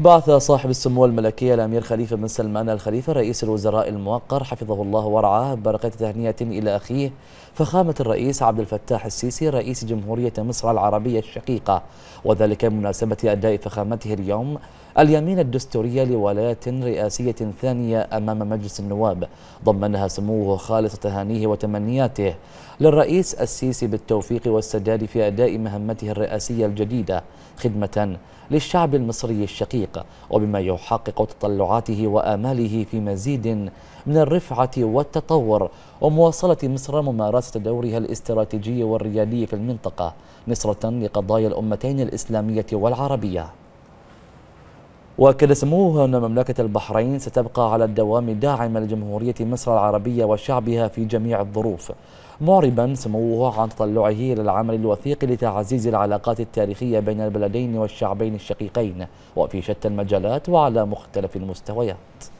بعث صاحب السمو الملكية الأمير خليفة بن سلمان الخليفة رئيس الوزراء الموقر حفظه الله ورعاه برقة تهنئة إلى أخيه فخامة الرئيس عبد الفتاح السيسي رئيس جمهورية مصر العربية الشقيقة وذلك بمناسبة أداء فخامته اليوم اليمين الدستورية لولاية رئاسية ثانية أمام مجلس النواب ضمنها سموه خالص تهانيه وتمنياته للرئيس السيسي بالتوفيق والسداد في أداء مهمته الرئاسية الجديدة خدمة للشعب المصري الشقيق الرفيق وبما يحقق تطلعاته وآماله في مزيد من الرفعة والتطور ومواصلة مصر ممارسة دورها الاستراتيجي والريادي في المنطقة نصرة لقضايا الأمتين الإسلامية والعربية وكذا سموه أن مملكة البحرين ستبقى على الدوام داعمة لجمهورية مصر العربية وشعبها في جميع الظروف معربا سموه عن تطلعه إلى العمل الوثيق لتعزيز العلاقات التاريخية بين البلدين والشعبين الشقيقين وفي شتى المجالات وعلى مختلف المستويات